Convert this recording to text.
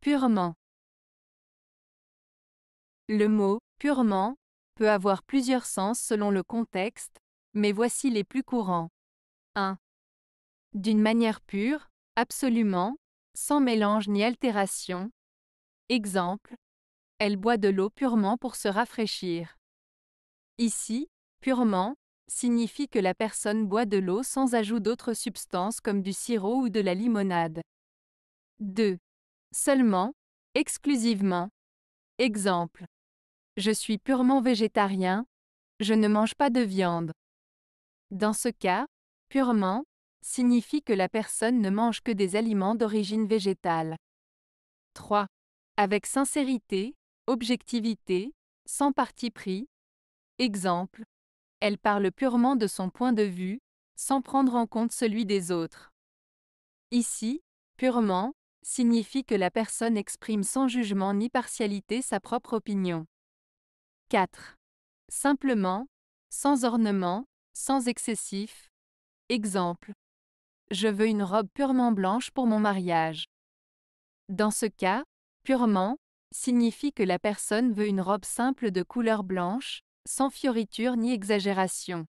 Purement. Le mot purement peut avoir plusieurs sens selon le contexte, mais voici les plus courants. 1. D'une manière pure, absolument, sans mélange ni altération. Exemple, elle boit de l'eau purement pour se rafraîchir. Ici, purement signifie que la personne boit de l'eau sans ajout d'autres substances comme du sirop ou de la limonade. 2. Seulement, exclusivement. Exemple. Je suis purement végétarien, je ne mange pas de viande. Dans ce cas, purement signifie que la personne ne mange que des aliments d'origine végétale. 3. Avec sincérité, objectivité, sans parti pris. Exemple. Elle parle purement de son point de vue, sans prendre en compte celui des autres. Ici, purement signifie que la personne exprime sans jugement ni partialité sa propre opinion. 4. Simplement, sans ornement, sans excessif. Exemple. Je veux une robe purement blanche pour mon mariage. Dans ce cas, purement signifie que la personne veut une robe simple de couleur blanche, sans fioriture ni exagération.